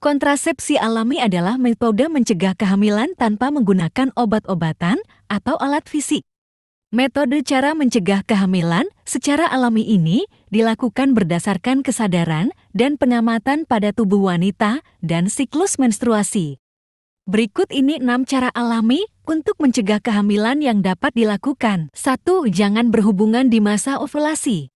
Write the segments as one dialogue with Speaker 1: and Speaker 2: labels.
Speaker 1: Kontrasepsi alami adalah metode mencegah kehamilan tanpa menggunakan obat-obatan atau alat fisik. Metode cara mencegah kehamilan secara alami ini dilakukan berdasarkan kesadaran dan pengamatan pada tubuh wanita dan siklus menstruasi. Berikut ini enam cara alami untuk mencegah kehamilan yang dapat dilakukan. 1. Jangan berhubungan di masa ovulasi.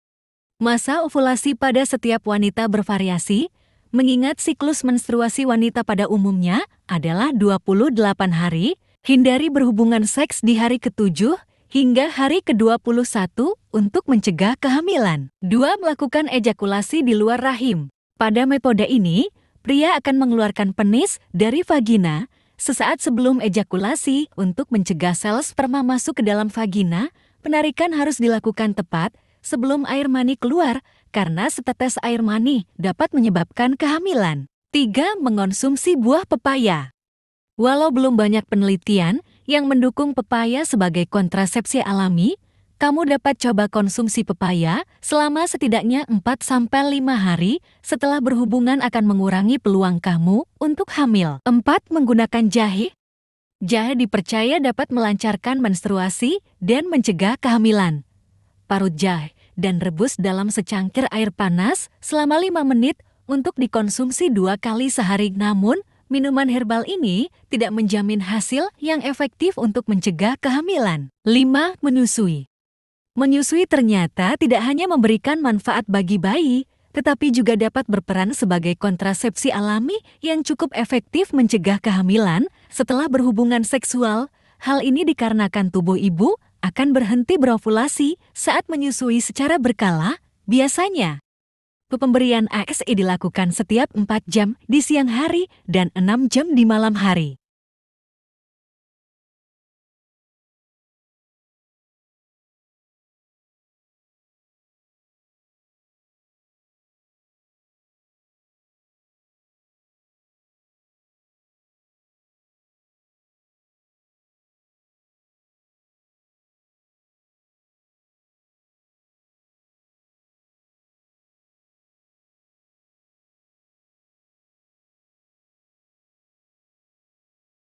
Speaker 1: Masa ovulasi pada setiap wanita bervariasi, Mengingat siklus menstruasi wanita pada umumnya adalah 28 hari, hindari berhubungan seks di hari ke-7 hingga hari ke-21 untuk mencegah kehamilan. 2. Melakukan ejakulasi di luar rahim. Pada metode ini, pria akan mengeluarkan penis dari vagina sesaat sebelum ejakulasi untuk mencegah sel sperma masuk ke dalam vagina. Penarikan harus dilakukan tepat sebelum air mani keluar karena setetes air mani dapat menyebabkan kehamilan. 3. Mengonsumsi buah pepaya Walau belum banyak penelitian yang mendukung pepaya sebagai kontrasepsi alami, kamu dapat coba konsumsi pepaya selama setidaknya 4-5 hari setelah berhubungan akan mengurangi peluang kamu untuk hamil. 4. Menggunakan jahe Jahe dipercaya dapat melancarkan menstruasi dan mencegah kehamilan. Parut jahe dan rebus dalam secangkir air panas selama 5 menit untuk dikonsumsi dua kali sehari. Namun, minuman herbal ini tidak menjamin hasil yang efektif untuk mencegah kehamilan. 5. Menyusui Menyusui ternyata tidak hanya memberikan manfaat bagi bayi, tetapi juga dapat berperan sebagai kontrasepsi alami yang cukup efektif mencegah kehamilan setelah berhubungan seksual. Hal ini dikarenakan tubuh ibu akan berhenti berovulasi saat menyusui secara berkala, biasanya. Pemberian ASI dilakukan setiap 4 jam di siang hari dan 6 jam di malam hari.